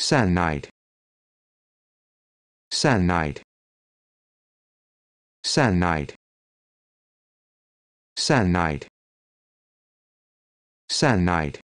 night. cyanide night. cyanide night.